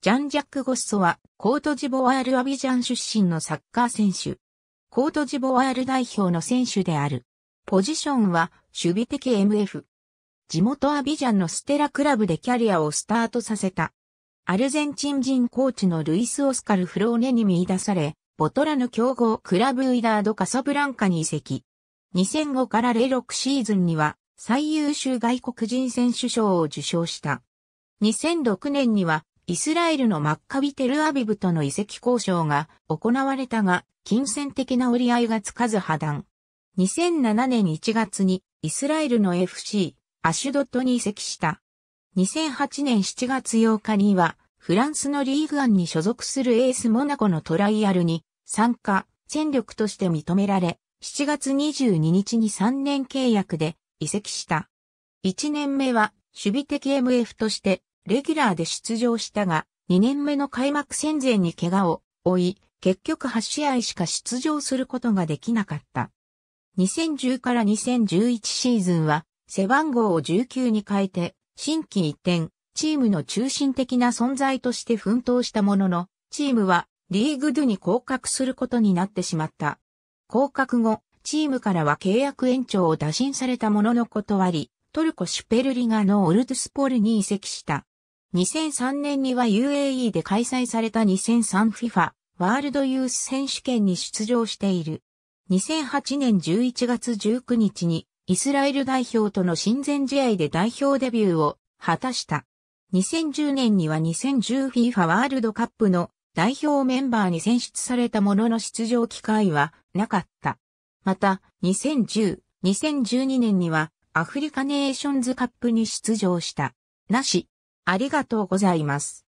ジャンジャック・ゴッソは、コートジボワール・アビジャン出身のサッカー選手。コートジボワール代表の選手である。ポジションは、守備的 MF。地元アビジャンのステラクラブでキャリアをスタートさせた。アルゼンチン人コーチのルイス・オスカル・フローネに見出され、ボトラの強豪クラブウィダード・カサブランカに移籍。2005から06シーズンには、最優秀外国人選手賞を受賞した。2006年には、イスラエルのマッカビ・テルアビブとの移籍交渉が行われたが、金銭的な折り合いがつかず破断。2007年1月にイスラエルの FC、アシュドットに移籍した。2008年7月8日には、フランスのリーグアンに所属するエースモナコのトライアルに参加、戦力として認められ、7月22日に3年契約で移籍した。1年目は守備的 MF としてレギュラーで出場したが、2年目の開幕戦前に怪我を負い、結局8試合しか出場することができなかった。2010から2011シーズンは、背番号を19に変えて、新規一転、チームの中心的な存在として奮闘したものの、チームはリーグドゥに降格することになってしまった。降格後、チームからは契約延長を打診されたものの断り、トルコシュペルリガのオルトスポルに移籍した。2003年には UAE で開催された 2003FIFA ワールドユース選手権に出場している。2008年11月19日にイスラエル代表との親善試合で代表デビューを果たした。2010年には 2010FIFA ワールドカップの代表メンバーに選出されたものの出場機会はなかった。また、2010、2012年にはアフリカネーションズカップに出場した。なし。ありがとうございます。